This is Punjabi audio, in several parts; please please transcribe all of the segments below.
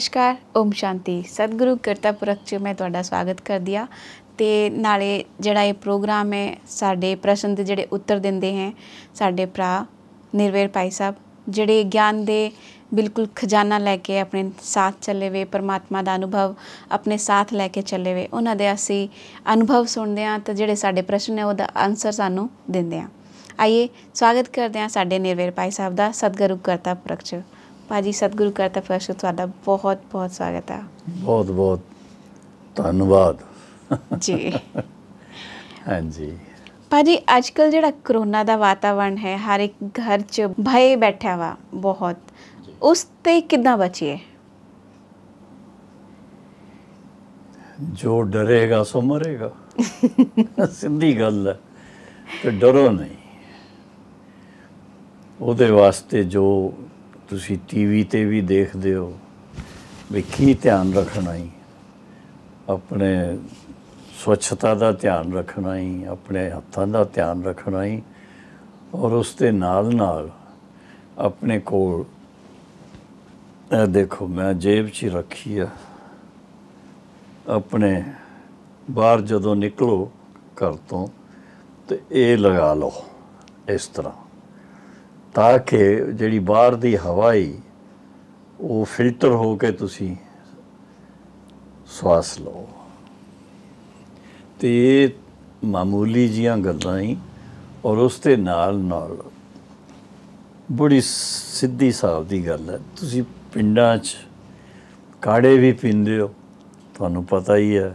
ਨਮਸਕਾਰ ਓਮ ਸ਼ਾਂਤੀ ਸਤਿਗੁਰੂ ਕਰਤਾ ਪੁਰਖ ਚ ਮੈਂ ਤੁਹਾਡਾ ਸਵਾਗਤ ਕਰਦੀ ਆ ਤੇ ਨਾਲੇ ਜਿਹੜਾ ਇਹ ਪ੍ਰੋਗਰਾਮ ਹੈ ਸਾਡੇ ਪ੍ਰਸ਼ਨ ਦੇ ਜਿਹੜੇ ਉੱਤਰ ਦਿੰਦੇ ਹੈ ਸਾਡੇ ਭਰਾ ਨਿਰਵੇਰ ਭਾਈ ਸਾਹਿਬ ਜਿਹੜੇ ਗਿਆਨ ਦੇ ਬਿਲਕੁਲ ਖਜ਼ਾਨਾ ਲੈ ਕੇ ਆਪਣੇ ਸਾਥ ਚੱਲੇ ਵੇ ਪਰਮਾਤਮਾ ਦਾ ਅਨੁਭਵ ਆਪਣੇ ਸਾਥ ਲੈ ਕੇ ਚੱਲੇ ਵੇ ਉਹਨਾਂ ਦੇ ਅਸੀਂ ਅਨੁਭਵ ਸੁਣਦੇ ਆ ਤੇ ਜਿਹੜੇ ਸਾਡੇ ਪ੍ਰਸ਼ਨ ਨੇ ਉਹਦਾ ਆਨਸਰ ਸਾਨੂੰ ਦਿੰਦੇ ਆ ਆਈਏ ਸਵਾਗਤ ਕਰਦੇ ਆ ਸਾਡੇ ਨਿਰਵੇਰ ਭਾਈ ਸਾਹਿਬ ਦਾ ਸਤਿਗੁਰੂ ਕਰਤਾ ਪੁਰਖ ਭਾਜੀ ਸਤਿਗੁਰੂ ਕਰਤਾ ਪ੍ਰਸ਼ਤ ਤੁਹਾਡਾ ਬਹੁਤ ਬਹੁਤ ਸਵਾਗਤ ਹੈ ਬਹੁਤ ਬਹੁਤ ਧੰਨਵਾਦ ਜੀ ਹਾਂਜੀ ਭਾਜੀ ਕੱਲ ਜਿਹੜਾ ਕਰੋਨਾ ਦਾ ਵਾਤਾਵਰਣ ਹੈ ਹਰ ਇੱਕ ਘਰ 'ਚ ਭਏ ਬੈਠਾ ਵਾ ਬਹੁਤ ਉਸ ਤੇ ਕਿੱਦਾਂ ਬਚੀਏ ਜੋ ਡਰੇਗਾ ਸੋ ਮਰੇਗਾ ਸਿੱਧੀ ਗੱਲ ਹੈ ਤੇ ਡਰੋ ਨਹੀਂ ਉਹਦੇ ਵਾਸਤੇ ਜੋ ਤੁਸੀਂ ਟੀਵੀ ਤੇ ਵੀ ਦੇਖਦੇ ਹੋ ਵੀ ਕੀ ਧਿਆਨ ਰੱਖਣਾ ਹੈ ਆਪਣੇ ਸਵੱਛਤਾ ਦਾ ਧਿਆਨ ਰੱਖਣਾ ਹੈ ਆਪਣੇ ਹੱਥਾਂ ਦਾ ਧਿਆਨ ਰੱਖਣਾ ਹੈ ਔਰ ਉਸ ਦੇ ਨਾਲ ਨਾਲ ਆਪਣੇ ਕੋਲ ਇਹ ਦੇਖੋ ਮੈਂ ਜੇਬ 'ਚ ਰੱਖੀ ਆ ਆਪਣੇ ਬਾਹਰ ਜਦੋਂ ਨਿਕਲੋ ਘਰ ਤੋਂ ਤੇ ਇਹ ਲਗਾ ਲਓ ਇਸ ਤਰ੍ਹਾਂ ਤਾਂ ਕਿ ਜਿਹੜੀ ਬਾਹਰ ਦੀ ਹਵਾ ਹੀ ਉਹ ਫਿਲਟਰ ਹੋ ਕੇ ਤੁਸੀਂ ਸਵਾਸ ਲਓ ਤੇ ਇਹ ਮਾਮੂਲੀ ਜੀਆਂ ਗੱਲਾਂ ਹੀ ਔਰ ਉਸ ਦੇ ਨਾਲ ਨਾਲ ਬੜੀ ਸਿੱਧੀ ਸਾਫ ਦੀ ਗੱਲ ਹੈ ਤੁਸੀਂ ਪਿੰਡਾਂ 'ਚ ਕਾੜੇ ਵੀ ਪੀਂਦੇ ਹੋ ਤੁਹਾਨੂੰ ਪਤਾ ਹੀ ਹੈ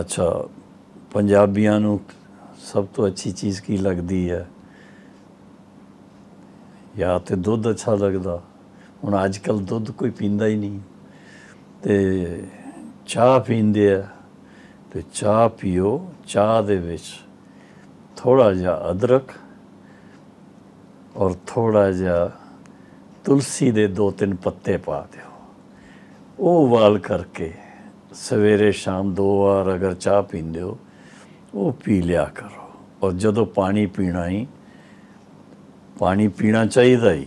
ਅੱਛਾ ਪੰਜਾਬੀਆਂ ਨੂੰ ਸਭ ਤੋਂ ਅੱਛੀ ਚੀਜ਼ ਕੀ ਲੱਗਦੀ ਹੈ ਯਾ ਤੇ ਦੁੱਧ ਅੱਛਾ ਲੱਗਦਾ ਹੁਣ ਅੱਜ ਕੱਲ ਦੁੱਧ ਕੋਈ ਪੀਂਦਾ ਹੀ ਨਹੀਂ ਤੇ ਚਾਹ ਪੀਂਦੇ ਆ ਤੇ ਚਾਹ ਪੀਓ ਚਾਹ ਦੇ ਵਿੱਚ ਥੋੜਾ ਜਿਹਾ ਅਦਰਕ ਔਰ ਥੋੜਾ ਜਿਹਾ ਤੁਲਸੀ ਦੇ ਦੋ ਤਿੰਨ ਪੱਤੇ ਪਾ ਦਿਓ ਉਹ ਵਾਲ ਕਰਕੇ ਸਵੇਰੇ ਸ਼ਾਮ ਦੋ ਵਾਰ ਅਗਰ ਚਾਹ ਪੀਂਦੇ ਹੋ ਉਹ ਪੀ ਲਿਆ ਕਰੋ ਔਰ ਜਦੋਂ ਪਾਣੀ ਪੀਣਾ ਹੀ ਪਾਣੀ ਪੀਣਾ ਚਾਹੀਦਾ ਹੀ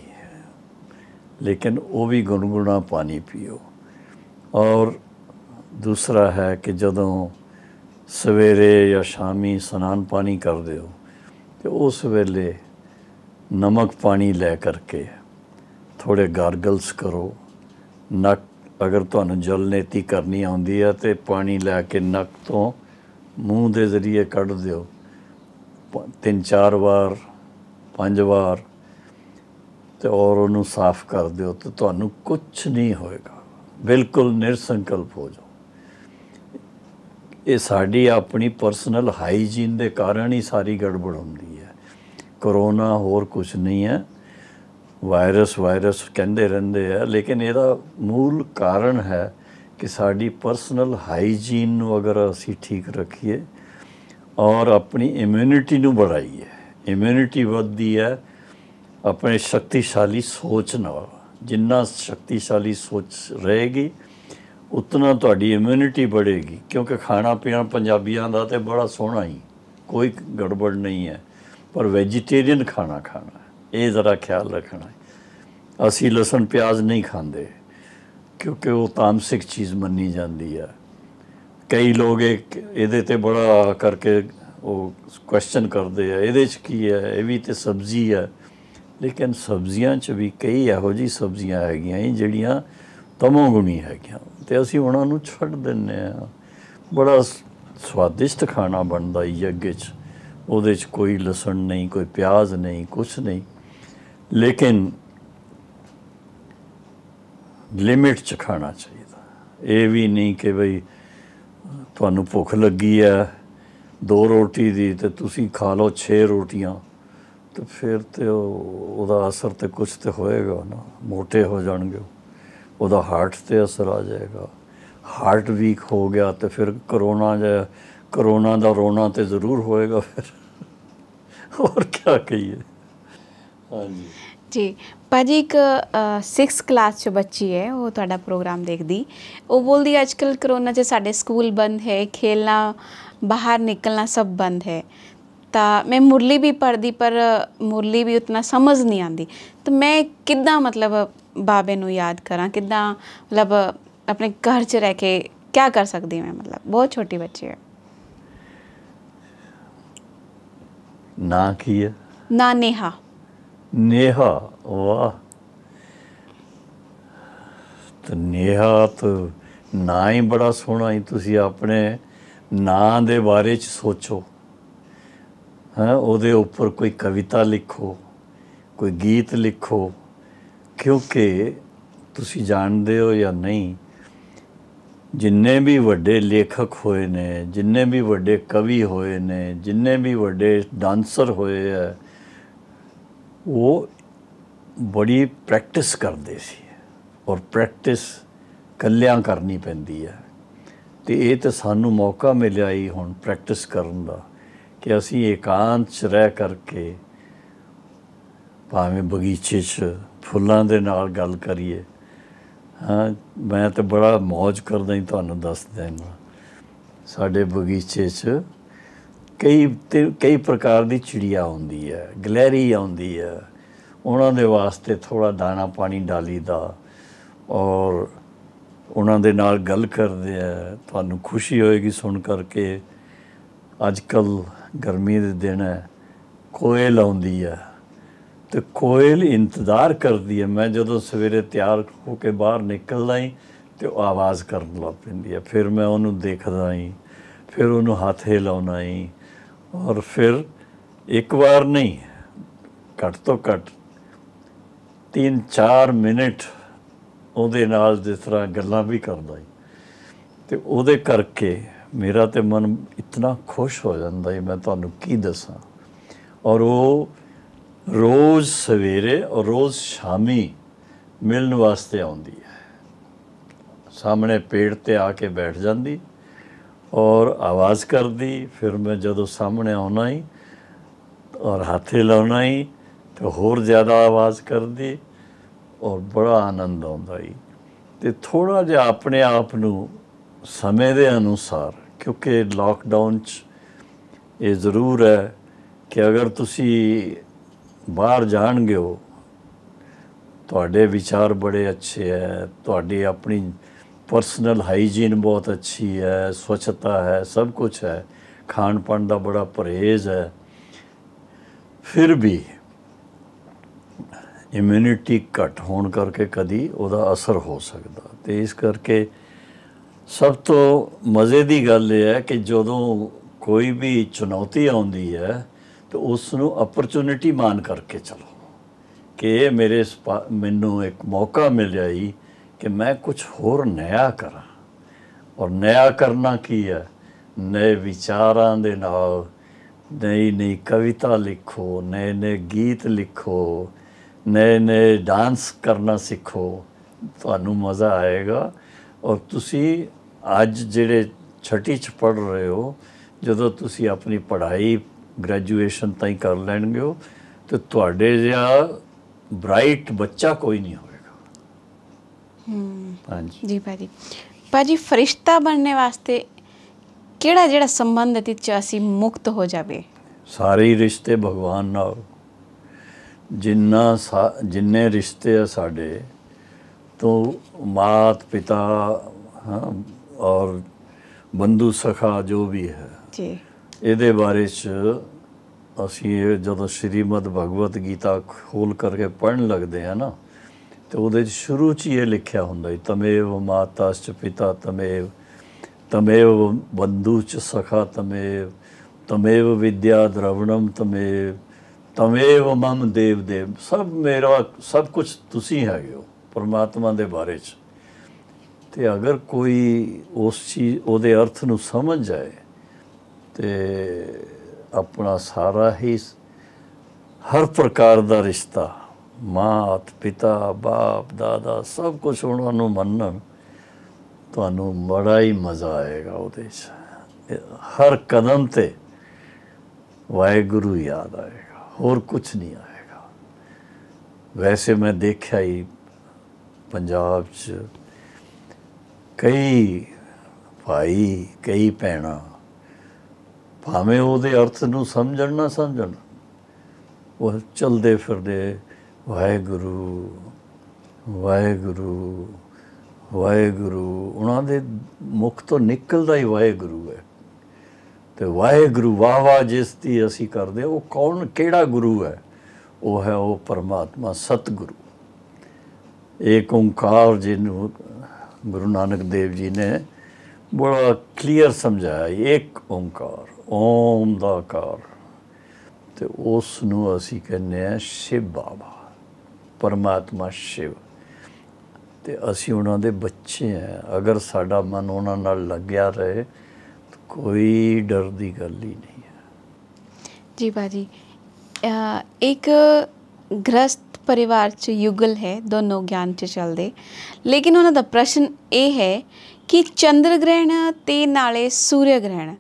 ਲੇਕਿਨ ਉਹ ਵੀ ਗੁੰਗੁਣਾ ਪਾਣੀ ਪੀਓ ਔਰ ਦੂਸਰਾ ਹੈ ਕਿ ਜਦੋਂ ਸਵੇਰੇ ਜਾਂ ਸ਼ਾਮੀ ਸਨਾਨ ਪਾਣੀ ਕਰਦੇ ਹੋ ਤੇ ਉਸ ਵੇਲੇ ਨਮਕ ਪਾਣੀ ਲੈ ਕਰਕੇ ਥੋੜੇ ਗਾਰਗਲਸ ਕਰੋ ਨੱਕ ਅਗਰ ਤੁਹਾਨੂੰ ਜਲਨੇਤੀ ਕਰਨੀ ਆਉਂਦੀ ਹੈ ਤੇ ਪਾਣੀ ਲੈ ਕੇ ਨੱਕ ਤੋਂ ਮੂੰਹ ਦੇ ਜ਼ਰੀਏ ਕੱਢ ਦਿਓ ਤਿੰਨ ਚਾਰ ਵਾਰ ਪੰਜ ਵਾਰ ਤੇ ਔਰ ਉਹਨੂੰ ਸਾਫ਼ ਕਰ ਦਿਓ ਤੇ ਤੁਹਾਨੂੰ ਕੁਝ ਨਹੀਂ ਹੋਏਗਾ ਬਿਲਕੁਲ ਨਿਰਸੰਕਲਪ ਹੋ ਜਾਓ ਇਹ ਸਾਡੀ ਆਪਣੀ ਪਰਸਨਲ ਹਾਈਜੀਨ ਦੇ ਕਾਰਨ ਹੀ ਸਾਰੀ ਗੜਬੜ ਹੁੰਦੀ ਹੈ ਕਰੋਨਾ ਹੋਰ ਕੁਝ ਨਹੀਂ ਹੈ ਵਾਇਰਸ ਵਾਇਰਸ ਕਹਿੰਦੇ ਰਹਿੰਦੇ ਆ ਲੇਕਿਨ ਇਹਦਾ ਮੂਲ ਕਾਰਨ ਹੈ ਕਿ ਸਾਡੀ ਪਰਸਨਲ ਹਾਈਜੀਨ ਨੂੰ ਅਗਰ ਅਸੀਂ ਠੀਕ ਰੱਖੀਏ ਔਰ ਆਪਣੀ ਇਮਿਊਨਿਟੀ ਨੂੰ ਵਧਾਈਏ ਇਮਿਊਨਿਟੀ ਵੱਧਦੀ ਹੈ ਆਪਣੇ ਸ਼ਕਤੀਸ਼ਾਲੀ ਸੋਚ ਨਾਲ ਜਿੰਨਾ ਸ਼ਕਤੀਸ਼ਾਲੀ ਸੋਚ ਰਹੇਗੀ ਉਤਨਾ ਤੁਹਾਡੀ ਇਮਿਊਨਿਟੀ ਵਧੇਗੀ ਕਿਉਂਕਿ ਖਾਣਾ ਪੀਣਾ ਪੰਜਾਬੀਆਂ ਦਾ ਤੇ ਬੜਾ ਸੋਹਣਾ ਹੀ ਕੋਈ ਗੜਬੜ ਨਹੀਂ ਹੈ ਪਰ ਵੈਜੀਟੇਰੀਅਨ ਖਾਣਾ ਖਾਣਾ ਇਹ ਜ਼ਰਾ ਖਿਆਲ ਰੱਖਣਾ ਅਸੀਂ ਲਸਣ ਪਿਆਜ਼ ਨਹੀਂ ਖਾਂਦੇ ਕਿਉਂਕਿ ਉਹ ਤਾਮਸਿਕ ਚੀਜ਼ ਮੰਨੀ ਜਾਂਦੀ ਹੈ ਕਈ ਲੋਕ ਇਹਦੇ ਤੇ ਬੜਾ ਕਰਕੇ ਉਹ ਕੁਐਸਚਨ ਕਰਦੇ ਆ ਇਹਦੇ 'ਚ ਕੀ ਹੈ ਇਹ ਵੀ ਤੇ ਸਬਜ਼ੀ ਹੈ ਲੇਕਿਨ ਸਬਜ਼ੀਆਂ 'ਚ ਵੀ ਕਈ ਇਹੋ ਜੀ ਸਬਜ਼ੀਆਂ ਹੈਗੀਆਂ ਜਿਹੜੀਆਂ ਤਮੋਗੁਣੀ ਹੈਗੀਆਂ ਤੇ ਅਸੀਂ ਉਹਨਾਂ ਨੂੰ ਛੱਡ ਦਿੰਨੇ ਆ ਬੜਾ ਸਵਾਦਿਸ਼ਟ ਖਾਣਾ ਬਣਦਾ ਯੱਗ 'ਚ ਉਹਦੇ 'ਚ ਕੋਈ ਲਸਣ ਨਹੀਂ ਕੋਈ ਪਿਆਜ਼ ਨਹੀਂ ਕੁਝ ਨਹੀਂ ਲੇਕਿਨ ਲਿਮਿਟ 'ਚ ਖਾਣਾ ਚਾਹੀਦਾ ਇਹ ਵੀ ਨਹੀਂ ਕਿ ਭਈ ਤੁਹਾਨੂੰ ਭੁੱਖ ਲੱਗੀ ਆ ਦੋ ਰੋਟੀ ਦੀ ਤੇ ਤੁਸੀਂ ਖਾ ਲਓ 6 ਰੋਟੀਆਂ ਤੇ ਫਿਰ ਤੇ ਉਹਦਾ ਅਸਰ ਤੇ ਕੁਝ ਤੇ ਹੋਏਗਾ ਨਾ ਮੋਟੇ ਹੋ ਜਾਣਗੇ ਉਹਦਾ ਹਾਰਟ ਤੇ ਅਸਰ ਆ ਜਾਏਗਾ ਹਾਰਟ ਵੀਕ ਹੋ ਗਿਆ ਤੇ ਫਿਰ ਕਰੋਨਾ ਜਾਂ ਕਰੋਨਾ ਦਾ ਰੋਣਾ ਤੇ ਜ਼ਰੂਰ ਹੋਏਗਾ ਫਿਰ ਹੋਰ ਕੀ ਕਹੀਏ ਹਾਂਜੀ ਜੀ ਪਾਜੀ ਇੱਕ 6th ਕਲਾਸ ਚ ਬੱਚੀ ਹੈ ਉਹ ਤੁਹਾਡਾ ਪ੍ਰੋਗਰਾਮ ਦੇਖਦੀ ਉਹ ਬੋਲਦੀ ਅੱਜਕੱਲ ਕਰੋਨਾ ਚ ਸਾਡੇ ਸਕੂਲ ਬੰਦ ਹੈ ਖੇਲਣਾ ਬਾਹਰ ਨਿਕਲਣਾ ਸਭ ਬੰਦ ਹੈ ਤਾਂ ਮੈਂ ਮੁਰਲੀ ਵੀ ਪੜਦੀ ਪਰ ਮੁਰਲੀ ਵੀ ਉਤਨਾ ਸਮਝ ਨਹੀਂ ਆਂਦੀ ਤਾਂ ਮੈਂ ਕਿੱਦਾਂ ਮਤਲਬ ਬਾਬੇ ਨੂੰ ਯਾਦ ਕਰਾਂ ਕਿੱਦਾਂ ਮਤਲਬ ਆਪਣੇ ਘਰ 'ਚ ਰਹਿ ਕੇ ਕੀ ਕਰ ਸਕਦੀ ਮੈਂ ਮਤਲਬ ਬਹੁਤ ਛੋਟੀ ਬੱਚੀ ਹੈ ਨਾ ਕੀ ਹੈ ਨਾ ਨੇਹਾ ਨੇਹਾ ਵਾ ਤੇ ਨੇਹਾ ਤਾਂ ਨਾ ਹੀ ਬੜਾ ਸੋਹਣਾ ਹੀ ਤੁਸੀਂ ਆਪਣੇ ਨਾਂ ਦੇ ਬਾਰੇ ਚ ਸੋਚੋ ਹਾਂ ਉਹਦੇ ਉੱਪਰ ਕੋਈ ਕਵਿਤਾ ਲਿਖੋ ਕੋਈ ਗੀਤ ਲਿਖੋ ਕਿਉਂਕਿ ਤੁਸੀਂ ਜਾਣਦੇ ਹੋ ਜਾਂ ਨਹੀਂ ਜਿੰਨੇ ਵੀ ਵੱਡੇ ਲੇਖਕ ਹੋਏ ਨੇ ਜਿੰਨੇ ਵੀ ਵੱਡੇ ਕਵੀ ਹੋਏ ਨੇ ਜਿੰਨੇ ਵੀ ਵੱਡੇ ਡਾਂਸਰ ਹੋਏ ਆ ਉਹ ਬੜੀ ਪ੍ਰੈਕਟਿਸ ਕਰਦੇ ਸੀ ਔਰ ਪ੍ਰੈਕਟਿਸ ਕੱਲਿਆਂ ਕਰਨੀ ਪੈਂਦੀ ਹੈ ਤੇ ਇਹ ਤਾਂ ਸਾਨੂੰ ਮੌਕਾ ਮਿਲਿਆ ਹੀ ਹੁਣ ਪ੍ਰੈਕਟਿਸ ਕਰਨ ਦਾ ਕਿ ਅਸੀਂ ਇਕਾਂਤ ਚ ਰਹਿ ਕਰਕੇ ਭਾਵੇਂ ਬਗੀਚੇ 'ਚ ਫੁੱਲਾਂ ਦੇ ਨਾਲ ਗੱਲ ਕਰੀਏ ਹਾਂ ਮੈਂ ਤਾਂ ਬੜਾ ਮौज ਕਰਦਾ ਹਾਂ ਤੁਹਾਨੂੰ ਦੱਸ ਦੇਣਾ ਸਾਡੇ ਬਗੀਚੇ 'ਚ ਕਈ ਕਈ ਪ੍ਰਕਾਰ ਦੀ ਚਿੜੀਆ ਆਉਂਦੀ ਹੈ ਗਲੈਰੀ ਆਉਂਦੀ ਹੈ ਉਹਨਾਂ ਦੇ ਵਾਸਤੇ ਥੋੜਾ ਦਾਣਾ ਪਾਣੀ ਡਾਲੀਦਾ ਔਰ ਉਹਨਾਂ ਦੇ ਨਾਲ ਗੱਲ ਕਰਦੇ ਆ ਤੁਹਾਨੂੰ ਖੁਸ਼ੀ ਹੋਏਗੀ ਸੁਣ ਕਰਕੇ ਅੱਜ ਕੱਲ ਗਰਮੀ ਦੇ ਦਿਨ ਹੈ ਕੋਇਲ ਆਉਂਦੀ ਆ ਤੇ ਕੋਇਲ ਇੰਤਜ਼ਾਰ ਕਰਦੀ ਹੈ ਮੈਂ ਜਦੋਂ ਸਵੇਰੇ ਤਿਆਰ ਹੋ ਕੇ ਬਾਹਰ ਨਿਕਲਦਾ ਹਾਂ ਤੇ ਉਹ ਆਵਾਜ਼ ਕਰਨ ਲੱਗ ਪੈਂਦੀ ਹੈ ਫਿਰ ਮੈਂ ਉਹਨੂੰ ਦੇਖਦਾ ਹਾਂ ਫਿਰ ਉਹਨੂੰ ਹੱਥ ਹਿਲਾਉਣਾ ਹੈ ਔਰ ਫਿਰ ਇੱਕ ਵਾਰ ਨਹੀਂ ਘੱਟ ਤੋਂ ਘੱਟ 3-4 ਮਿੰਟ ਉਹਦੇ ਨਾਲ ਜਿਸ ਤਰ੍ਹਾਂ ਗੱਲਾਂ ਵੀ ਕਰਦਾ ਸੀ ਤੇ ਉਹਦੇ ਕਰਕੇ ਮੇਰਾ ਤੇ ਮਨ ਇਤਨਾ ਖੁਸ਼ ਹੋ ਜਾਂਦਾ ਹੈ ਮੈਂ ਤੁਹਾਨੂੰ ਕੀ ਦੱਸਾਂ ਔਰ ਉਹ ਰੋਜ਼ ਸਵੇਰੇ ਔਰ ਰੋਜ਼ ਸ਼ਾਮੀ ਮਿਲਣ ਵਾਸਤੇ ਆਉਂਦੀ ਹੈ ਸਾਹਮਣੇ ਪੇੜ ਤੇ ਆ ਕੇ ਬੈਠ ਜਾਂਦੀ ਔਰ ਆਵਾਜ਼ ਕਰਦੀ ਫਿਰ ਮੈਂ ਜਦੋਂ ਸਾਹਮਣੇ ਆਉਣਾ ਹੀ ਔਰ ਹੱਥੇ ਲਾਉਣਾ ਹੀ ਤੇ ਹੋਰ ਜ਼ਿਆਦਾ ਆਵਾਜ਼ ਕਰਦੀ ਔਰ ਬੜਾ ਆਨੰਦ ਆਉਂਦਾ ਹੈ ਤੇ ਥੋੜਾ ਜਿਹਾ ਆਪਣੇ ਆਪ ਨੂੰ ਸਮੇਂ ਦੇ ਅਨੁਸਾਰ ਕਿਉਂਕਿ ਲਾਕਡਾਊਨ 'ਚ ਇਹ ਜ਼ਰੂਰ ਹੈ ਕਿ ਅਗਰ ਤੁਸੀਂ ਬਾਹਰ ਜਾਣਗੇ ਹੋ ਤੁਹਾਡੇ ਵਿਚਾਰ ਬੜੇ ਅੱਛੇ ਹੈ ਤੁਹਾਡੀ ਆਪਣੀ ਪਰਸਨਲ ਹਾਈਜੀਨ ਬਹੁਤ ਅੱਛੀ ਹੈ ਸਵੱਛਤਾ ਹੈ ਸਭ ਕੁਝ ਹੈ ਖਾਣ ਪਾਣ ਦਾ ਬੜਾ ਪਰਹੇਜ਼ ਹੈ ਫਿਰ ਵੀ ਇਮਿਊਨਿਟੀ ਘਟ ਹੋਣ ਕਰਕੇ ਕਦੀ ਉਹਦਾ ਅਸਰ ਹੋ ਸਕਦਾ ਤੇ ਇਸ ਕਰਕੇ ਸਭ ਤੋਂ ਮਜ਼ੇ ਦੀ ਗੱਲ ਇਹ ਹੈ ਕਿ ਜਦੋਂ ਕੋਈ ਵੀ ਚੁਣੌਤੀ ਆਉਂਦੀ ਹੈ ਤਾਂ ਉਸ ਨੂੰ ਅਪਰਚੂਨਿਟੀ ਮਾਨ ਕਰਕੇ ਚਲੋ ਕਿ ਇਹ ਮੇਰੇ ਮੈਨੂੰ ਇੱਕ ਮੌਕਾ ਮਿਲ ਜਾਈ ਕਿ ਮੈਂ ਕੁਝ ਹੋਰ ਨਿਆ ਕਰਾਂ ਔਰ ਨਿਆ ਕਰਨਾ ਕੀ ਹੈ ਨਵੇਂ ਵਿਚਾਰਾਂ ਦੇ ਨਾਲ ਨਈ ਨਈ ਕਵਿਤਾ ਲਿਖੋ ਨਏ ਨਏ ਗੀਤ ਲਿਖੋ ਨਏ ਨਏ ਡਾਂਸ ਕਰਨਾ ਸਿੱਖੋ ਤੁਹਾਨੂੰ ਮਜ਼ਾ ਆਏਗਾ ਔਰ ਤੁਸੀਂ ਅੱਜ ਜਿਹੜੇ ਛਟੀ ਚ ਪੜ ਰਹੇ ਹੋ ਜਦੋਂ ਤੁਸੀਂ ਆਪਣੀ ਪੜ੍ਹਾਈ ਗ੍ਰੈਜੂਏਸ਼ਨ ਤਾਈਂ ਕਰ ਲੈਣਗੇ ਹੋ ਤੇ ਤੁਹਾਡੇ ਜਿਹਾ ਬ੍ਰਾਈਟ ਬੱਚਾ ਕੋਈ ਨਹੀਂ ਹੋਵੇਗਾ ਹਾਂ ਹਾਂਜੀ ਜੀ ਭਾਜੀ ਭਾਜੀ ਫਰਿਸ਼ਤਾ ਬਣਨੇ ਵਾਸਤੇ ਕਿਹੜਾ ਜਿਹੜਾ ਸੰਬੰਧ ਤੇ ਅਸੀਂ ਮੁਕਤ ਹੋ ਜਾਵੇ ਸਾਰੇ ਰਿਸ਼ਤੇ ਭਗਵਾਨ ਨਾਲ ਜਿੰਨਾ ਜਿੰਨੇ ਰਿਸ਼ਤੇ ਆ ਸਾਡੇ ਤੋਂ ਮਾਤ ਪਿਤਾ ਔਰ ਬੰਦੂ ਸਖਾ ਜੋ ਵੀ ਹੈ ਜੀ ਇਹਦੇ ਬਾਰੇ ਚ ਅਸੀਂ ਇਹ ਜਦੋਂ ਸ਼੍ਰੀਮਦ ਭਗਵਤ ਗੀਤਾ ਖੋਲ ਕਰਕੇ ਪੜਨ ਲੱਗਦੇ ਆ ਨਾ ਤੇ ਉਹਦੇ ਚ ਸ਼ੁਰੂ ਚ ਇਹ ਲਿਖਿਆ ਹੁੰਦਾ ਹੈ ਤਮੇਵ ਮਾਤਾਸ ਪਿਤਾ ਤਮੇਵ ਤਮੇਵ ਬੰਦੂ ਚ ਸਖਾ ਤਮੇਵ ਤਮੇਵ ਵਿਦਿਆ ਦਰਵਣਮ ਤਮੇਵ ਤਮੇਵ ਮਮ ਦੇਵ ਦੇ ਸਭ ਮੇਰਾ ਸਭ ਕੁਝ ਤੁਸੀਂ ਹੈਗੇ ਹੋ ਪਰਮਾਤਮਾ ਦੇ ਬਾਰੇ 'ਚ ਤੇ ਅਗਰ ਕੋਈ ਉਸ ਚੀਜ਼ ਉਹਦੇ ਅਰਥ ਨੂੰ ਸਮਝ ਜਾਏ ਤੇ ਆਪਣਾ ਸਾਰਾ ਹੀ ਹਰ ਪ੍ਰਕਾਰ ਦਾ ਰਿਸ਼ਤਾ ਮਾਤ ਪਿਤਾ ਬਾਪ ਦਾਦਾ ਸਭ ਕੁਝ ਉਹਨਾਂ ਨੂੰ ਮੰਨਣ ਤੁਹਾਨੂੰ ਬੜਾ ਹੀ ਮਜ਼ਾ ਆਏਗਾ ਉਹਦੇ 'ਚ ਹਰ ਕਦਮ ਤੇ ਵਾਹਿਗੁਰੂ ਯਾਦ ਆਏ ਹੋਰ ਕੁਝ ਨਹੀਂ ਆਏਗਾ ਵੈਸੇ ਮੈਂ ਦੇਖਿਆ ਹੀ ਪੰਜਾਬ 'ਚ ਕਈ ਭਾਈ ਕਈ ਭੈਣਾ ਭਾਵੇਂ ਉਹਦੇ ਅਰਥ ਨੂੰ ਸਮਝਣ ਨਾ ਸਮਝਣ ਉਹ ਚਲਦੇ ਫਿਰਦੇ ਵਾਹਿਗੁਰੂ ਵਾਹਿਗੁਰੂ ਵਾਹਿਗੁਰੂ ਉਹਨਾਂ ਦੇ ਮੁਖ ਤੋਂ ਨਿਕਲਦਾ ਹੀ ਵਾਹਿਗੁਰੂ ਹੈ ਤੇ ਵਾਹਿਗੁਰੂ ਵਾਹ ਜਿਸ ਦੀ ਅਸੀਂ ਕਰਦੇ ਉਹ ਕੌਣ ਕਿਹੜਾ ਗੁਰੂ ਹੈ ਉਹ ਹੈ ਉਹ ਪਰਮਾਤਮਾ ਸਤਗੁਰੂ ਏਕ ਓੰਕਾਰ ਜਿਹਨੂੰ ਗੁਰੂ ਨਾਨਕ ਦੇਵ ਜੀ ਨੇ ਬੜਾ ਕਲੀਅਰ ਸਮਝਾਇਆ ਏਕ ਓੰਕਾਰ ਓਮ ਦਾ ਕਾਰ ਤੇ ਉਸ ਨੂੰ ਅਸੀਂ ਕਹਿੰਦੇ ਆ ਸ਼ਿਵ ਬਾਬਾ ਪਰਮਾਤਮਾ ਸ਼ਿਵ ਤੇ ਅਸੀਂ ਉਹਨਾਂ ਦੇ ਬੱਚੇ ਆ ਅਗਰ ਸਾਡਾ ਮਨ ਉਹਨਾਂ ਨਾਲ ਲੱਗਿਆ ਰਹੇ ਕੋਈ ਡਰ ਦੀ ਗੱਲ ਹੀ ਨਹੀਂ ਹੈ ਜੀ ਬਾਜੀ ਇੱਕ ਗ੍ਰਸਤ ਪਰਿਵਾਰ ਚ ਯੁਗਲ ਹੈ ਦੋਨੋਂ ਗਿਆਨ ਚ ਚੱਲਦੇ ਲੇਕਿਨ ਉਹਨਾਂ ਦਾ ਪ੍ਰਸ਼ਨ ਇਹ ਹੈ ਕਿ ਚੰਦਰ ਗ੍ਰਹਿਣ ਤੇ ਨਾਲੇ ਸੂਰਯ ਗ੍ਰਹਿਣ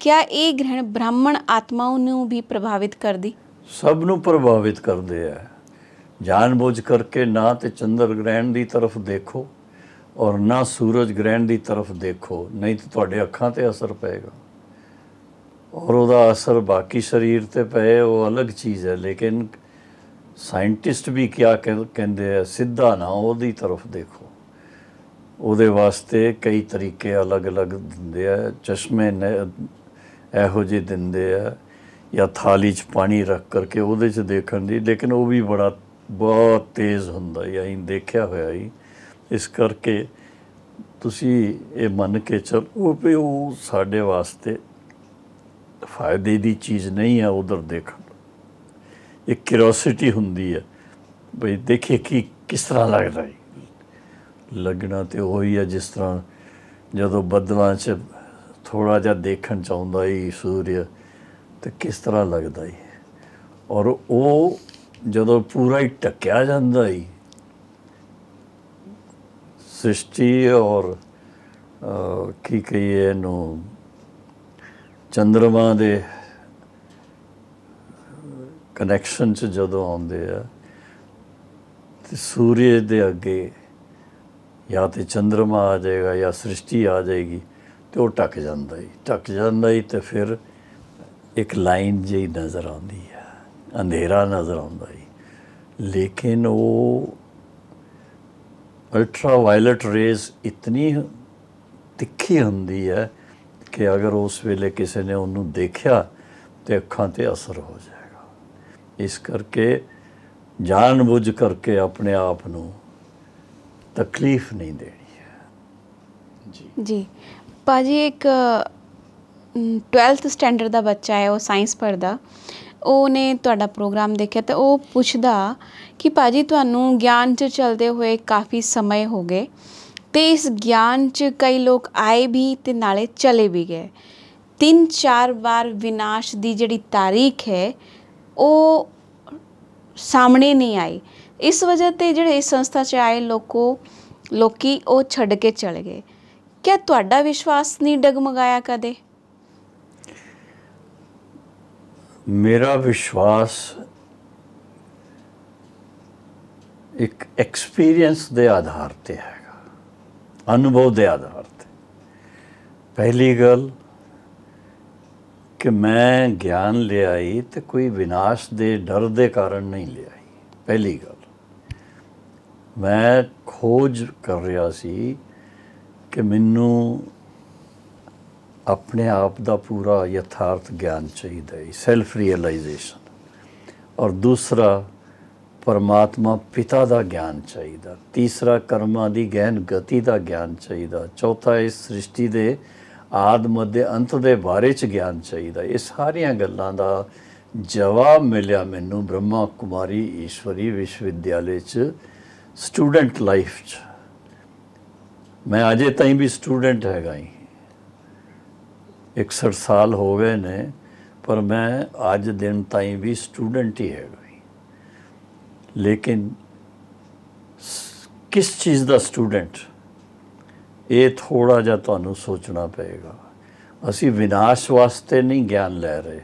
ਕਿਆ ਇਹ ਗ੍ਰਹਿਣ ਬ੍ਰਾਹਮਣ ਆਤਮਾ ਨੂੰ ਵੀ ਪ੍ਰਭਾਵਿਤ ਕਰਦੀ ਸਭ ਨੂੰ ਪ੍ਰਭਾਵਿਤ ਕਰਦੇ ਆ ਜਾਣਬੁੱਝ ਕਰਕੇ ਨਾ ਤੇ ਚੰਦਰ ਗ੍ਰਹਿਣ ਦੀ ਤਰਫ ਦੇਖੋ ਔਰ ਨਾ ਸੂਰਜ ਗ੍ਰਹਿਣ ਦੀ ਤਰਫ ਦੇਖੋ ਨਹੀਂ ਤਾਂ ਤੁਹਾਡੇ ਅੱਖਾਂ ਤੇ ਅਸਰ ਪਏਗਾ ਔਰ ਉਹਦਾ ਅਸਰ ਬਾਕੀ ਸਰੀਰ ਤੇ ਪਏ ਉਹ ਅਲੱਗ ਚੀਜ਼ ਹੈ ਲੇਕਿਨ ਸਾਇੰਟਿਸਟ ਵੀ ਕੀ ਕਹਿੰਦੇ ਆ ਸਿੱਧਾ ਨਾ ਉਹਦੀ ਤਰਫ ਦੇਖੋ ਉਹਦੇ ਵਾਸਤੇ ਕਈ ਤਰੀਕੇ ਅਲੱਗ-ਅਲੱਗ ਦਿੰਦੇ ਆ ਚਸ਼ਮੇ ਨੇ ਇਹੋ ਜਿਹੇ ਦਿੰਦੇ ਆ ਜਾਂ ਥਾਲੀ 'ਚ ਪਾਣੀ ਰੱਖ ਕਰਕੇ ਉਹਦੇ 'ਚ ਦੇਖਣ ਦੀ ਲੇਕਿਨ ਉਹ ਵੀ ਬੜਾ ਬਹੁਤ ਤੇਜ਼ ਹੁੰਦਾ ਇਹ ਦੇਖਿਆ ਹੋਇਆ ਹੀ ਇਸ ਕਰਕੇ ਤੁਸੀਂ ਇਹ ਮੰਨ ਕੇ ਚੱਲੋ ਵੀ ਉਹ ਸਾਡੇ ਵਾਸਤੇ ਫਾਇਦੇ ਦੀ ਚੀਜ਼ ਨਹੀਂ ਹੈ ਉਧਰ ਦੇਖਣ ਇੱਕ ਕਿਰੋਸਿਟੀ ਹੁੰਦੀ ਹੈ ਭਈ ਦੇਖੇ ਕਿ ਕਿਸ ਤਰ੍ਹਾਂ ਲੱਗਦਾ ਹੈ ਲੱਗਣਾ ਤੇ ਹੀ ਹੈ ਜਿਸ ਤਰ੍ਹਾਂ ਜਦੋਂ ਬੱਦਲਾਂ 'ਚ ਥੋੜਾ ਜਿਹਾ ਦੇਖਣ ਚਾਹੁੰਦਾ ਹੀ ਸੂਰਯ ਤੇ ਕਿਸ ਤਰ੍ਹਾਂ ਲੱਗਦਾ ਹੈ ਔਰ ਉਹ ਜਦੋਂ ਪੂਰਾ ਹੀ ਟੱਕਿਆ ਜਾਂਦਾ ਹੈ ਸ੍ਰਿਸ਼ਟੀ ਔਰ ਕੀ ਕਹੀਏ ਇਹਨੂੰ ਚੰਦਰਮਾ ਦੇ ਕਨੈਕਸ਼ਨ ਚ ਜਦੋਂ ਆਉਂਦੇ ਆ ਤੇ ਸੂਰਜ ਦੇ ਅੱਗੇ ਜਾਂ ਤੇ ਚੰਦਰਮਾ ਆ ਜਾਏਗਾ ਜਾਂ ਸ੍ਰਿਸ਼ਟੀ ਆ ਜਾਏਗੀ ਤੇ ਉਹ ਟੱਕ ਜਾਂਦਾ ਹੀ ਟੱਕ ਜਾਂਦਾ ਹੀ ਤੇ ਫਿਰ ਇੱਕ ਲਾਈਨ ਜਿਹੀ ਨਜ਼ਰ ਆਉਂਦੀ ਹੈ ਅੰਧੇਰਾ ਨਜ਼ਰ ਆਉਂਦਾ ਹੈ ਲੇਕਿਨ ਉਹ ਅਲਟਰਾ ਵਾਇਲਟ ਰੇਜ਼ ਇਤਨੀ ਤਿੱਖੀ ਹੁੰਦੀ ਹੈ ਕਿ ਅਗਰ ਉਸ ਵੇਲੇ ਕਿਸੇ ਨੇ ਉਹਨੂੰ ਦੇਖਿਆ ਤੇ ਅੱਖਾਂ ਤੇ ਅਸਰ ਹੋ ਜਾਏਗਾ ਇਸ ਕਰਕੇ ਜਾਣ ਬੁੱਝ ਕਰਕੇ ਆਪਣੇ ਆਪ ਨੂੰ ਤਕਲੀਫ ਨਹੀਂ ਦੇਣੀ ਹੈ ਜੀ ਜੀ ਪਾਜੀ ਇੱਕ 12th ਸਟੈਂਡਰਡ ਦਾ ਬੱਚਾ ਹੈ ਉਹ ਸਾਇੰਸ ਪੜਦਾ ਉਹਨੇ ਤੁਹਾਡਾ ਪ੍ਰੋਗਰਾਮ ਦੇਖਿਆ ਤਾਂ ਉਹ ਪੁੱਛਦਾ ਕਿ ਭਾਜੀ ਤੁਹਾਨੂੰ ਗਿਆਨ 'ਚ ਚਲਦੇ ਹੋਏ ਕਾਫੀ ਸਮੇਂ ਹੋ ਗਏ ਤੇ ਇਸ ਗਿਆਨ 'ਚ ਕਈ ਲੋਕ ਆਏ ਵੀ ਤੇ ਨਾਲੇ ਚਲੇ ਵੀ ਗਏ ਤਿੰਨ ਚਾਰ ਵਾਰ ਵਿਨਾਸ਼ ਦੀ ਜਿਹੜੀ ਤਾਰੀਖ ਹੈ ਉਹ ਸਾਹਮਣੇ ਨਹੀਂ ਆਈ ਇਸ ਵਜ੍ਹਾ ਤੇ ਜਿਹੜੇ ਇਸ ਸੰਸਥਾ 'ਚ ਆਏ ਲੋਕੋ ਲੋਕੀ ਉਹ ਛੱਡ ਕੇ ਚਲੇ ਗਏ ਕਿਆ ਤੁਹਾਡਾ ਵਿਸ਼ਵਾਸ ਨਹੀਂ ਡਗਮਗਾਇਆ ਕਦੇ ਮੇਰਾ ਵਿਸ਼ਵਾਸ ਇੱਕ ਐਕਸਪੀਰੀਅੰਸ ਦੇ ਆਧਾਰ ਤੇ ਹੈਗਾ ਅਨੁਭਵ ਦੇ ਆਧਾਰ ਤੇ ਪਹਿਲੀ ਗੱਲ ਕਿ ਮੈਂ ਗਿਆਨ ਲਿਆਈ ਤੇ ਕੋਈ ਵਿਨਾਸ਼ ਦੇ ਡਰ ਦੇ ਕਾਰਨ ਨਹੀਂ ਲਿਆਈ ਪਹਿਲੀ ਗੱਲ ਮੈਂ ਖੋਜ ਕਰ ਰਿਹਾ ਸੀ ਕਿ ਮੈਨੂੰ ਆਪਣੇ ਆਪ ਦਾ ਪੂਰਾ ਯਥਾਰਥ ਗਿਆਨ ਚਾਹੀਦਾ ਹੈ ਸੈਲਫ ਰੀਅਲਾਈਜੇਸ਼ਨ ਔਰ ਦੂਸਰਾ ਪਰਮਾਤਮਾ ਪਿਤਾ ਦਾ ਗਿਆਨ ਚਾਹੀਦਾ ਤੀਸਰਾ ਕਰਮਾਂ ਦੀ ਗਹਿਨ ਗਤੀ ਦਾ ਗਿਆਨ ਚਾਹੀਦਾ ਚੌਥਾ ਇਸ ਸ੍ਰਿਸ਼ਟੀ ਦੇ ਆਦ ਦੇ ਅੰਤ ਦੇ ਬਾਰੇ ਚ ਗਿਆਨ ਚਾਹੀਦਾ ਇਹ ਸਾਰੀਆਂ ਗੱਲਾਂ ਦਾ ਜਵਾਬ ਮਿਲਿਆ ਮੈਨੂੰ ਬ੍ਰਹਮਾ ਕੁਮਾਰੀ ਈਸ਼ਵਰੀ ਵਿਸ਼ਵਵਿਦਿਆਲੇ ਚ ਸਟੂਡੈਂਟ ਲਾਈਫ ਚ ਮੈਂ ਅਜੇ ਤਾਈਂ ਵੀ ਸਟੂਡੈਂਟ ਹੈਗਾ ਹਾਂ 61 ਸਾਲ ਹੋ ਗਏ ਨੇ ਪਰ ਮੈਂ ਅੱਜ ਦਿਨ ਤਾਈਂ ਵੀ ਸਟੂਡੈਂਟ ਹੀ ਹੈਗਾ ਲੇਕਿਨ ਕਿਸ ਚੀਜ਼ ਦਾ ਸਟੂਡੈਂਟ ਇਹ ਥੋੜਾ ਜਿਹਾ ਤੁਹਾਨੂੰ ਸੋਚਣਾ ਪਏਗਾ ਅਸੀਂ ਵਿਨਾਸ਼ ਵਾਸਤੇ ਨਹੀਂ ਗਿਆਨ ਲੈ ਰਹੇ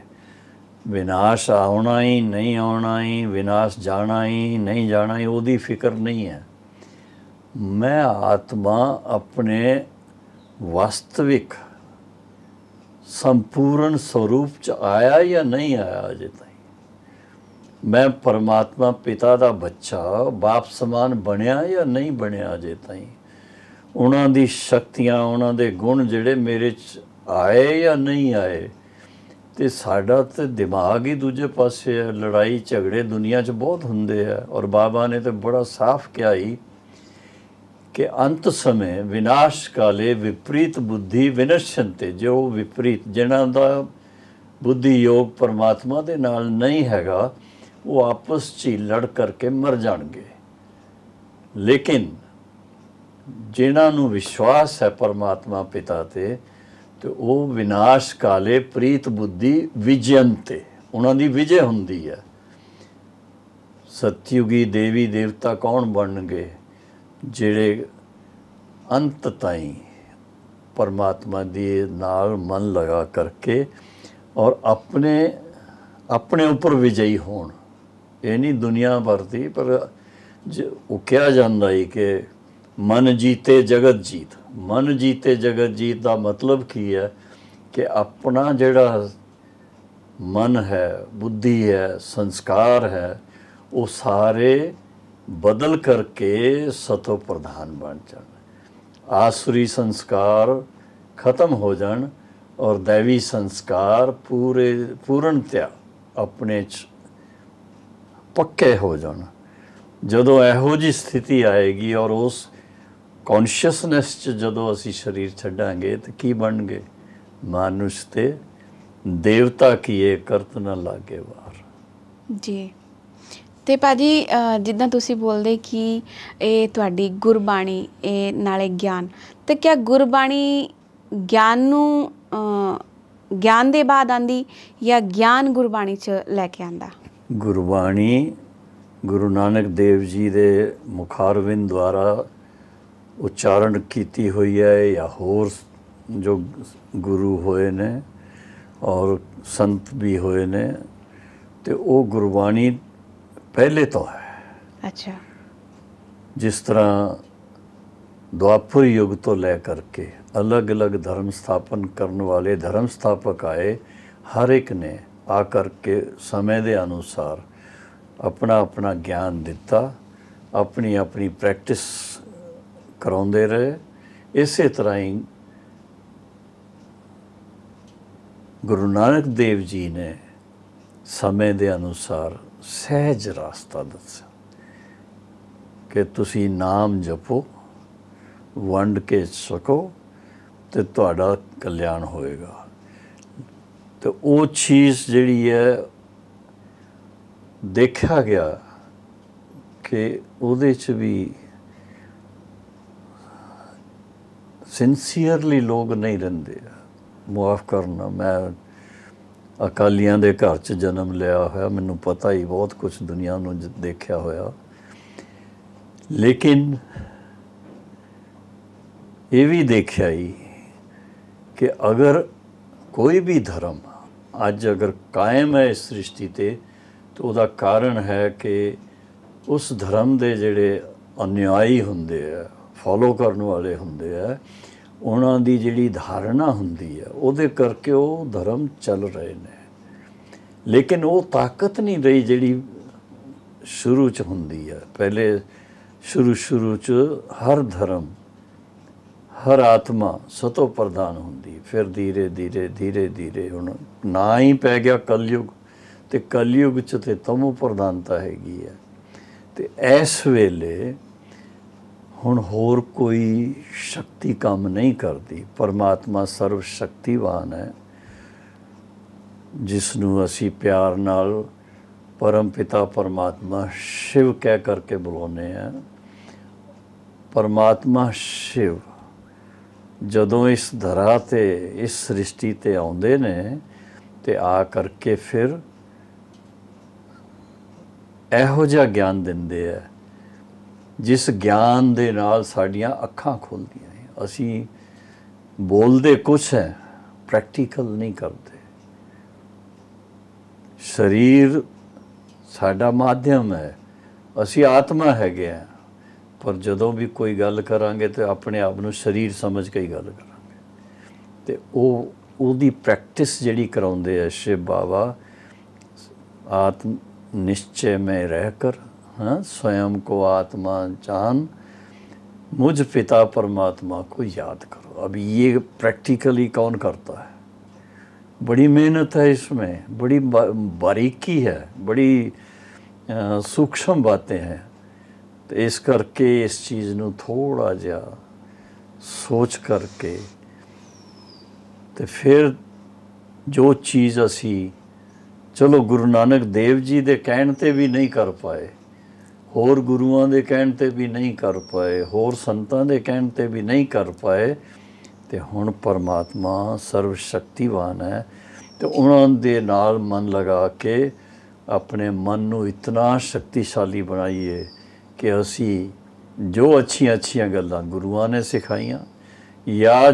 ਵਿਨਾਸ਼ ਆਉਣਾ ਹੀ ਨਹੀਂ ਆਉਣਾ ਹੀ ਵਿਨਾਸ਼ ਜਾਣਾ ਹੀ ਨਹੀਂ ਜਾਣਾ ਹੀ ਉਹਦੀ ਫਿਕਰ ਨਹੀਂ ਹੈ ਮੈਂ ਆਤਮਾ ਆਪਣੇ ਵਾਸਤਵਿਕ ਸੰਪੂਰਨ ਸਰੂਪ ਚ ਆਇਆ ਜਾਂ ਨਹੀਂ ਆਇਆ ਅਜੇ ਤਾਈਂ ਮੈਂ ਪਰਮਾਤਮਾ ਪਿਤਾ ਦਾ ਬੱਚਾ ਬਾਪ ਸਮਾਨ ਬਣਿਆ ਜਾਂ ਨਹੀਂ ਬਣਿਆ ਅਜੇ ਤਾਈਂ ਉਹਨਾਂ ਦੀ ਸ਼ਕਤੀਆਂ ਉਹਨਾਂ ਦੇ ਗੁਣ ਜਿਹੜੇ ਮੇਰੇ ਚ ਆਏ ਜਾਂ ਨਹੀਂ ਆਏ ਤੇ ਸਾਡਾ ਤੇ ਦਿਮਾਗ ਹੀ ਦੂਜੇ ਪਾਸੇ ਹੈ ਲੜਾਈ ਝਗੜੇ ਦੁਨੀਆ 'ਚ ਬਹੁਤ ਹੁੰਦੇ ਆ ਔਰ ਬਾਬਾ ਨੇ ਤੇ ਬੜਾ ਸਾਫ਼ ਕਿਹਾ ਹੀ ਕਿ ਅੰਤ ਸਮੇ ਵਿਨਾਸ਼ ਕਾਲੇ ਵਿਪਰੀਤ ਬੁੱਧੀ ਵਿਨਸ਼ੰਤੇ ਜੋ ਵਿਪਰੀਤ ਜਿਹਨਾਂ ਦਾ ਬੁੱਧੀ ਯੋਗ ਪਰਮਾਤਮਾ ਦੇ ਨਾਲ ਨਹੀਂ ਹੈਗਾ ਉਹ ਆਪਸ 'ਚ ਲੜ ਕਰਕੇ ਮਰ ਜਾਣਗੇ ਲੇਕਿਨ ਜਿਨ੍ਹਾਂ ਨੂੰ ਵਿਸ਼ਵਾਸ ਹੈ ਪਰਮਾਤਮਾ ਪਿਤਾ ਤੇ ਤੇ ਉਹ ਵਿਨਾਸ਼ ਕਾਲੇ ਪ੍ਰੀਤ ਬੁੱਧੀ ਵਿਜਯੰਤੇ ਉਹਨਾਂ ਦੀ ਵਿਜੇ ਹੁੰਦੀ ਹੈ ਸਤਿਯੁਗੀ ਦੇਵੀ ਦੇਵਤਾ ਕੌਣ ਬਣਨਗੇ ਜਿਹੜੇ ਅੰਤ ਤਾਈਂ ਪਰਮਾਤਮਾ ਦੇ ਨਾਲ ਮਨ ਲਗਾ ਕਰਕੇ ਔਰ ਆਪਣੇ ਆਪਣੇ ਉੱਪਰ ਵਿਜਈ ਹੋਣ ਇਹ ਨਹੀਂ ਦੁਨੀਆ ਭਰ ਦੀ ਪਰ ਉਹ ਕਿਹਾ ਜਾਂਦਾ ਹੈ ਕਿ ਮਨ ਜੀਤੇ ਜਗਤ ਜੀਤ ਮਨ ਜੀਤੇ ਜਗਤ ਜੀਤ ਦਾ ਮਤਲਬ ਕੀ ਹੈ ਕਿ ਆਪਣਾ ਜਿਹੜਾ ਮਨ ਹੈ ਬੁੱਧੀ ਹੈ ਸੰਸਕਾਰ ਹੈ ਉਹ ਸਾਰੇ ਬਦਲ ਕਰਕੇ ਸਤੋ ਪ੍ਰਧਾਨ ਬਣ ਜਾਣ ਆਸੁਰੀ ਸੰਸਕਾਰ ਖਤਮ ਹੋ ਜਾਣ ਔਰ दैवी ਸੰਸਕਾਰ ਪੂਰੇ ਪੂਰਨਤਿਆ ਆਪਣੇ ਚ ਪੱਕੇ ਹੋ ਜਾਣ ਜਦੋਂ ਇਹੋ ਜੀ ਸਥਿਤੀ ਆਏਗੀ ਔਰ ਉਸ ਕੌਨਸ਼ੀਅਸਨੈਸ ਚ ਜਦੋਂ ਅਸੀਂ ਸਰੀਰ ਛੱਡਾਂਗੇ ਤਾਂ ਕੀ ਬਣਗੇ ਮਾਨੁਸ਼ ਤੇ ਦੇਵਤਾ ਕੀ ਇਹ ਕਰਤ ਨਾ ਲਾਗੇ ਵਾਰ ਜੀ ਤੇ ਭਾਜੀ ਜਿੱਦਾਂ ਤੁਸੀਂ ਬੋਲਦੇ ਕਿ ਇਹ ਤੁਹਾਡੀ ਗੁਰਬਾਣੀ ਇਹ ਨਾਲੇ ਗਿਆਨ ਤੇ ਕਿਆ ਗੁਰਬਾਣੀ ਗਿਆਨ ਨੂੰ ਗਿਆਨ ਦੇ ਬਾਅਦ ਆਂਦੀ ਜਾਂ ਗਿਆਨ ਗੁਰਬਾਣੀ ਚ ਲੈ ਕੇ ਆਂਦਾ ਗੁਰਬਾਣੀ ਗੁਰੂ ਨਾਨਕ ਦੇਵ ਜੀ ਦੇ ਮੁਖਾਰਵਿੰਦ ਦੁਆਰਾ ਉਚਾਰਨ ਕੀਤੀ ਹੋਈ ਹੈ ਜਾਂ ਹੋਰ ਜੋ ਗੁਰੂ ਹੋਏ ਨੇ ਔਰ ਸੰਤ ਵੀ ਹੋਏ ਨੇ ਤੇ ਉਹ ਗੁਰਬਾਣੀ ਪਹਿਲੇ ਤੋਂ ਹੈ ਅੱਛਾ ਜਿਸ ਤਰ੍ਹਾਂ द्वापर ਯੁਗ ਤੋਂ ਲੈ ਕਰਕੇ ਅਲੱਗ-ਅਲੱਗ ਧਰਮ ਸਥਾਪਨ ਕਰਨ ਵਾਲੇ ਧਰਮ ਸਥਾਪਕ ਆਏ ਹਰ ਇੱਕ ਨੇ ਆ ਕਰਕੇ ਸਮੇਂ ਦੇ ਅਨੁਸਾਰ ਆਪਣਾ ਆਪਣਾ ਗਿਆਨ ਦਿੱਤਾ ਆਪਣੀ ਆਪਣੀ ਪ੍ਰੈਕਟਿਸ ਕਰਾਉਂਦੇ ਰਹੇ ਇਸੇ ਤਰ੍ਹਾਂ ਹੀ ਗੁਰੂ ਨਾਨਕ ਦੇਵ ਜੀ ਨੇ ਸਮੇਂ ਦੇ ਅਨੁਸਾਰ ਸਹਿਜ ਰਸਤਾ ਦੱਸਿਆ ਕਿ ਤੁਸੀਂ ਨਾਮ ਜਪੋ ਵੰਡ ਕੇ ਸਕੋ ਤੇ ਤੁਹਾਡਾ ਕਲਿਆਣ ਹੋਏਗਾ ਤੇ ਉਹ ਚੀਜ਼ ਜਿਹੜੀ ਹੈ ਦੇਖਿਆ ਗਿਆ ਕਿ ਉਹਦੇ 'ਚ ਵੀ ਸਿੰਸੀਅਰਲੀ ਲੋਕ ਨਹੀਂ ਰਹਿੰਦੇ ਮਾਫ ਕਰਨਾ ਮੈਂ ਅਕਾਲੀਆਂ ਦੇ ਘਰ 'ਚ ਜਨਮ ਲਿਆ ਹੋਇਆ ਮੈਨੂੰ ਪਤਾ ਹੀ ਬਹੁਤ ਕੁਝ ਦੁਨੀਆ ਨੂੰ ਦੇਖਿਆ ਹੋਇਆ ਲੇਕਿਨ ਇਹ ਵੀ ਦੇਖਿਆ ਹੀ ਕਿ ਅਗਰ ਕੋਈ ਵੀ ਧਰਮ ਅੱਜ ਅਗਰ ਕਾਇਮ ਹੈ ਇਸ ਸ੍ਰਿਸ਼ਟੀ ਤੇ ਤਾਂ ਉਹਦਾ ਕਾਰਨ ਹੈ ਕਿ ਉਸ ਧਰਮ ਦੇ ਜਿਹੜੇ ਅਨਿਆਈ ਹੁੰਦੇ ਆ ਫੋਲੋ ਕਰਨ ਵਾਲੇ ਹੁੰਦੇ ਆ ਉਹਨਾਂ ਦੀ ਜਿਹੜੀ ਧਾਰਨਾ ਹੁੰਦੀ ਹੈ ਉਹਦੇ ਕਰਕੇ ਉਹ ਧਰਮ ਚੱਲ ਰਹੇ ਨੇ ਲੇਕਿਨ ਉਹ ਤਾਕਤ ਨਹੀਂ ਰਹੀ ਜਿਹੜੀ ਸ਼ੁਰੂ ਚ ਹੁੰਦੀ ਹੈ ਪਹਿਲੇ ਸ਼ੁਰੂ ਸ਼ੁਰੂ ਚ ਹਰ ਧਰਮ ਹਰ ਆਤਮਾ ਸਤੋ ਪ੍ਰਧਾਨ ਹੁੰਦੀ ਫਿਰ ਧੀਰੇ ਧੀਰੇ ਧੀਰੇ ਧੀਰੇ ਹੁਣ ਨਾ ਹੀ ਪੈ ਗਿਆ ਕਲਯੁਗ ਤੇ ਕਲਯੁਗ ਚ ਤੇ ਤਮੋ ਪ੍ਰਧਾਨਤਾ ਹੈਗੀ ਹੈ ਤੇ ਇਸ ਵੇਲੇ ਹੁਣ ਹੋਰ ਕੋਈ ਸ਼ਕਤੀ ਕੰਮ ਨਹੀਂ ਕਰਦੀ ਪਰਮਾਤਮਾ ਸਰਵ ਸ਼ਕਤੀਵਾਨ ਹੈ ਜਿਸ ਨੂੰ ਅਸੀਂ ਪਿਆਰ ਨਾਲ ਪਰਮ ਪਿਤਾ ਪਰਮਾਤਮਾ ਸ਼ਿਵ ਕਹਿ ਕਰਕੇ ਬੁਲਾਉਂਦੇ ਆ ਪਰਮਾਤਮਾ ਸ਼ਿਵ ਜਦੋਂ ਇਸ ਧਰਾ ਤੇ ਇਸ ਸ੍ਰਿਸ਼ਟੀ ਤੇ ਆਉਂਦੇ ਨੇ ਤੇ ਆ ਕਰਕੇ ਫਿਰ ਇਹੋ ਜਿਹਾ ਗਿਆਨ ਦਿੰਦੇ ਆ ਜਿਸ ਗਿਆਨ ਦੇ ਨਾਲ ਸਾਡੀਆਂ ਅੱਖਾਂ ਖੁੱਲਦੀਆਂ ਨੇ ਅਸੀਂ ਬੋਲਦੇ ਕੁਝ ਹੈ ਪ੍ਰੈਕਟੀਕਲ ਨਹੀਂ ਕਰਦੇ ਸਰੀਰ ਸਾਡਾ ਮਾਧਿਅਮ ਹੈ ਅਸੀਂ ਆਤਮਾ ਹੈਗੇ ਆ ਪਰ ਜਦੋਂ ਵੀ ਕੋਈ ਗੱਲ ਕਰਾਂਗੇ ਤੇ ਆਪਣੇ ਆਪ ਨੂੰ ਸਰੀਰ ਸਮਝ ਕੇ ਹੀ ਗੱਲ ਕਰਾਂਗੇ ਤੇ ਉਹ ਉਹਦੀ ਪ੍ਰੈਕਟਿਸ ਜਿਹੜੀ ਕਰਾਉਂਦੇ ਆ ਸ਼ਿਵ ਬਾਬਾ ਆਤਮ ਨਿਸ਼ਚੈ ਮੇ ਰਹਿ ਕਰ हाँ स्वयं को आत्मा जान मुझ पिता परमात्मा को याद करो अब ये प्रैक्टिकली कौन करता है बड़ी मेहनत है इसमें बड़ी बारीकी है बड़ी सूक्ष्म बातें हैं तो इस करके इस चीज़ ਨੂੰ थोड़ा जा सोच करके तो फिर जो चीज़ असी ਚਲੋ ਗੁਰੂ ਨਾਨਕ ਦੇਵ ਜੀ ਦੇ ਕਹਿਣ ਤੇ ਵੀ ਨਹੀਂ ਕਰ ਪਾਏ ਹੋਰ ਗੁਰੂਆਂ ਦੇ ਕਹਿਣ ਤੇ ਵੀ ਨਹੀਂ ਕਰ ਪਾਏ ਹੋਰ ਸੰਤਾਂ ਦੇ ਕਹਿਣ ਤੇ ਵੀ ਨਹੀਂ ਕਰ ਪਾਏ ਤੇ ਹੁਣ ਪਰਮਾਤਮਾ ਸਰਵ ਸ਼ਕਤੀਵਾਨ ਹੈ ਤੇ ਉਹਨਾਂ ਦੇ ਨਾਲ ਮਨ ਲਗਾ ਕੇ ਆਪਣੇ ਮਨ ਨੂੰ ਇਤਨਾ ਸ਼ਕਤੀਸ਼ਾਲੀ ਬਣਾਈਏ ਕਿ ਅਸੀਂ ਜੋ ਅੱਛੀਆਂ ਅੱਛੀਆਂ ਗੱਲਾਂ ਗੁਰੂਆਂ ਨੇ ਸਿਖਾਈਆਂ ਜਾਂ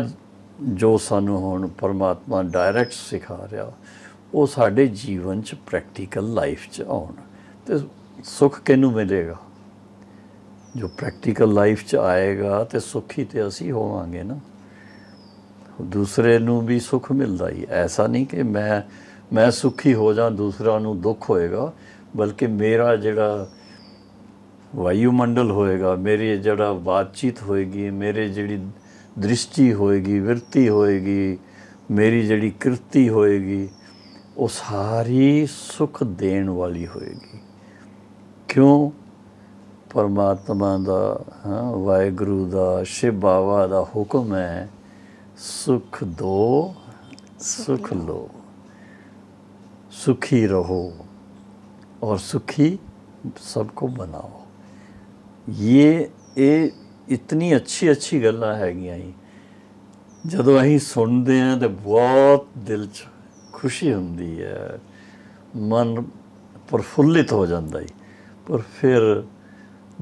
ਜੋ ਸਾਨੂੰ ਹੁਣ ਪਰਮਾਤਮਾ ਡਾਇਰੈਕਟ ਸਿਖਾ ਰਿਹਾ ਉਹ ਸਾਡੇ ਜੀਵਨ 'ਚ ਪ੍ਰੈਕਟੀਕਲ ਲਾਈਫ 'ਚ ਆਉਣ ਤੇ ਸੁੱਖ ਕਿਨੂੰ ਮਿਲੇਗਾ ਜੋ ਪ੍ਰੈਕਟੀਕਲ ਲਾਈਫ 'ਚ ਆਏਗਾ ਤੇ ਸੁਖੀ ਤੇ ਅਸੀਂ ਹੋਵਾਂਗੇ ਨਾ ਦੂਸਰੇ ਨੂੰ ਵੀ ਸੁਖ ਮਿਲਦਾ ਹੀ ਐਸਾ ਨਹੀਂ ਕਿ ਮੈਂ ਮੈਂ ਸੁਖੀ ਹੋ ਜਾਂ ਦੂਸਰਾ ਨੂੰ ਦੁੱਖ ਹੋਏਗਾ ਬਲਕਿ ਮੇਰਾ ਜਿਹੜਾ ਵਾਯੂ ਮੰਡਲ ਹੋਏਗਾ ਮੇਰੀ ਜਿਹੜਾ ਬਾਤਚੀਤ ਹੋਏਗੀ ਮੇਰੇ ਜਿਹੜੀ ਦ੍ਰਿਸ਼ਟੀ ਹੋਏਗੀ ਵਰਤੀ ਹੋਏਗੀ ਮੇਰੀ ਜਿਹੜੀ ਕਿਰਤੀ ਹੋਏਗੀ ਉਹ ਸਾਰੀ ਸੁਖ ਦੇਣ ਵਾਲੀ ਹੋਏਗੀ ਕਿਉਂ ਪਰਮਾਤਮਾ ਦਾ ਵਾਹਿਗੁਰੂ ਦਾ ਸ਼ਿਵ ਬਾਵਾ ਦਾ ਹੁਕਮ ਹੈ ਸੁਖ ਦੋ ਸੁਖ ਲੋ ਸੁਖੀ ਰਹੋ ਔਰ ਸੁਖੀ ਸਭ ਕੋ ये ਇਹ ਇਤਨੀ ਅੱਛੀ ਅੱਛੀ ਗੱਲਾਂ ਹੈਗੀਆਂ ਹੀ ਜਦੋਂ ਅਸੀਂ ਸੁਣਦੇ ਆਂ ਤੇ ਬਹੁਤ ਦਿਲ 'ਚ ਖੁਸ਼ੀ ਹੁੰਦੀ ਹੈ ਮਨ ਪਰਫੁੱਲਿਤ ਹੋ ਜਾਂਦਾ ਹੈ ਪਰ ਫਿਰ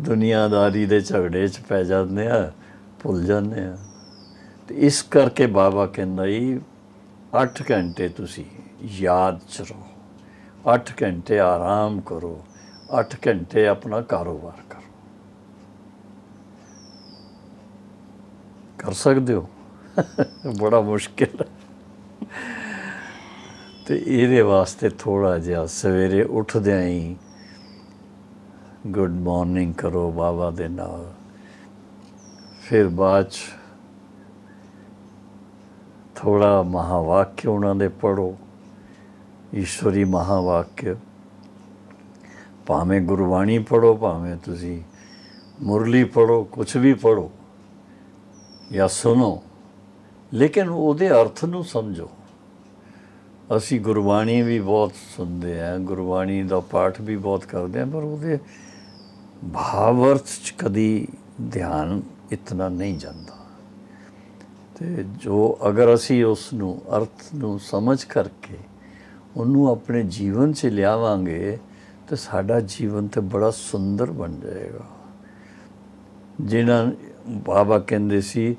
ਦੁਨੀਆਦਾਰੀ ਦੇ ਝਗੜੇ 'ਚ ਪੈ ਜਾਂਦੇ ਆ ਭੁੱਲ ਜਾਂਦੇ ਆ ਤੇ ਇਸ ਕਰਕੇ ਬਾਬਾ ਕਹਿੰਦਾ ਜੀ 8 ਘੰਟੇ ਤੁਸੀਂ ਯਾਦ ਚ ਰਹੋ 8 ਘੰਟੇ ਆਰਾਮ ਕਰੋ 8 ਘੰਟੇ ਆਪਣਾ ਕਾਰੋਬਾਰ ਕਰੋ ਕਰ ਸਕਦੇ ਹੋ ਬੜਾ ਮੁਸ਼ਕਿਲ ਤੇ ਇਹਦੇ ਵਾਸਤੇ ਥੋੜਾ ਜਿਹਾ ਸਵੇਰੇ ਉੱਠਦਿਆਂ ਹੀ ਗੁੱਡ ਮਾਰਨਿੰਗ ਕਰੋ ਬਾਬਾ ਦੇ ਨਾਲ ਫਿਰ ਬਾਅਦ ਥੋੜਾ ਮਹਾਵਾਕਿਆ ਉਹਨਾਂ ਦੇ ਪੜੋ ਈਸ਼ਵਰੀ ਮਹਾਵਾਕਿਆ ਭਾਵੇਂ ਗੁਰਬਾਣੀ ਪੜੋ ਭਾਵੇਂ ਤੁਸੀਂ ਮੁਰਲੀ ਪੜੋ ਕੁਝ ਵੀ ਪੜੋ ਜਾਂ ਸੁਣੋ ਲੇਕਿਨ ਉਹਦੇ ਅਰਥ ਨੂੰ ਸਮਝੋ ਅਸੀਂ ਗੁਰਬਾਣੀ ਵੀ ਬਹੁਤ ਸੁਣਦੇ ਆ ਗੁਰਬਾਣੀ ਦਾ ਪਾਠ ਵੀ ਬਹੁਤ ਕਰਦੇ ਆ ਪਰ ਉਹਦੇ ਭਾਵ ਅਰਥ 'ਚ ਕਦੀ ਧਿਆਨ ਇਤਨਾ ਨਹੀਂ ਜਾਂਦਾ ਤੇ ਜੋ ਅਗਰ ਅਸੀਂ ਉਸ ਨੂੰ ਅਰਥ ਨੂੰ ਸਮਝ ਕਰਕੇ ਉਹਨੂੰ ਆਪਣੇ ਜੀਵਨ 'ਚ ਲਿਆਵਾਂਗੇ ਤੇ ਸਾਡਾ ਜੀਵਨ ਤੇ ਬੜਾ ਸੁੰਦਰ ਬਣ ਜਾਏਗਾ ਜਿਨ੍ਹਾਂ ਬਾਬਾ ਕਹਿੰਦੇ ਸੀ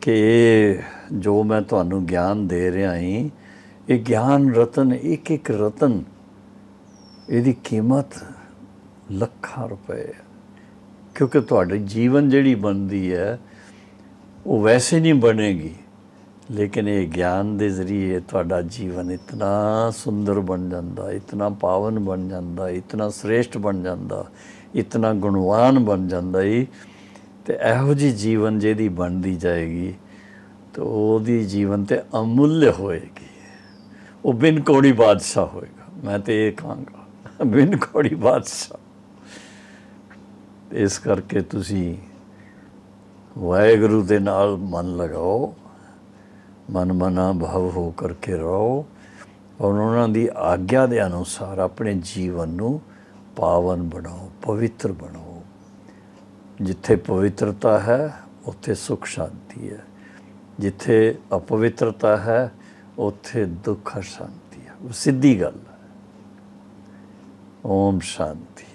ਕਿ ਜੋ ਮੈਂ ਤੁਹਾਨੂੰ ਗਿਆਨ ਦੇ ਰਿਹਾ ਹਾਂ ਇਹ ਗਿਆਨ ਰਤਨ ਇੱਕ ਇੱਕ ਰਤਨ ਇਹਦੀ ਕੀਮਤ ਲੱਖਾਂ ਰੁਪਏ ਕਿਉਂਕਿ ਤੁਹਾਡੇ ਜੀਵਨ ਜਿਹੜੀ ਬਣਦੀ ਹੈ ਉਹ ਵੈਸੇ ਨਹੀਂ ਬਣੇਗੀ ਲੇਕਿਨ ਇਹ ਗਿਆਨ ਦੇ ਜ਼ਰੀਏ ਤੁਹਾਡਾ ਜੀਵਨ ਇਤਨਾ ਸੁੰਦਰ ਬਣ ਜਾਂਦਾ ਇਤਨਾ ਪਾਵਨ ਬਣ ਜਾਂਦਾ ਇਤਨਾ ਸ੍ਰੇਸ਼ਟ ਬਣ ਜਾਂਦਾ ਇਤਨਾ ਗੁਣਵਾਨ ਬਣ ਜਾਂਦਾ ਹੀ ਤੇ ਇਹੋ ਜੀ ਜੀਵਨ ਜਿਹਦੀ ਬਣਦੀ ਜਾਏਗੀ ਤੇ ਉਹਦੀ ਜੀਵਨ ਤੇ ਅਮੁੱਲ ਹੋਏਗੀ ਉਹ ਬਿਨ ਕੋੜੀ ਬਾਦਸ਼ਾਹ ਹੋਏਗਾ ਮੈਂ ਤੇ ਇਹ ਕਹਾਂਗਾ ਬਿਨ ਕੋੜੀ ਬਾਦਸ਼ਾਹ ਇਸ ਕਰਕੇ ਤੁਸੀਂ ਵਾਹਿਗੁਰੂ ਦੇ ਨਾਲ ਮਨ ਲਗਾਓ ਮਨ ਮਨਾ ਭਾਵ ਹੋ ਕਰਕੇ ਰਹੋ ਔਰ ਉਹਨਾਂ ਦੀ ਆਗਿਆ ਦੇ ਅਨੁਸਾਰ ਆਪਣੇ ਜੀਵਨ ਨੂੰ ਪਾਵਨ ਬਣਾਓ ਪਵਿੱਤਰ ਬਣਾਓ ਜਿੱਥੇ ਪਵਿੱਤਰਤਾ ਹੈ ਉੱਥੇ ਸੁਖ ਸ਼ਾਂਤੀ ਹੈ ਜਿੱਥੇ ਅਪਵਿੱਤਰਤਾ ਹੈ ਉੱਥੇ ਦੁੱਖ ਸ਼ਾਂਤੀ ਹੈ ਉਹ ਸਿੱਧੀ ਗੱਲ ਹੈ ਓਮ ਸ਼ਾਂਤੀ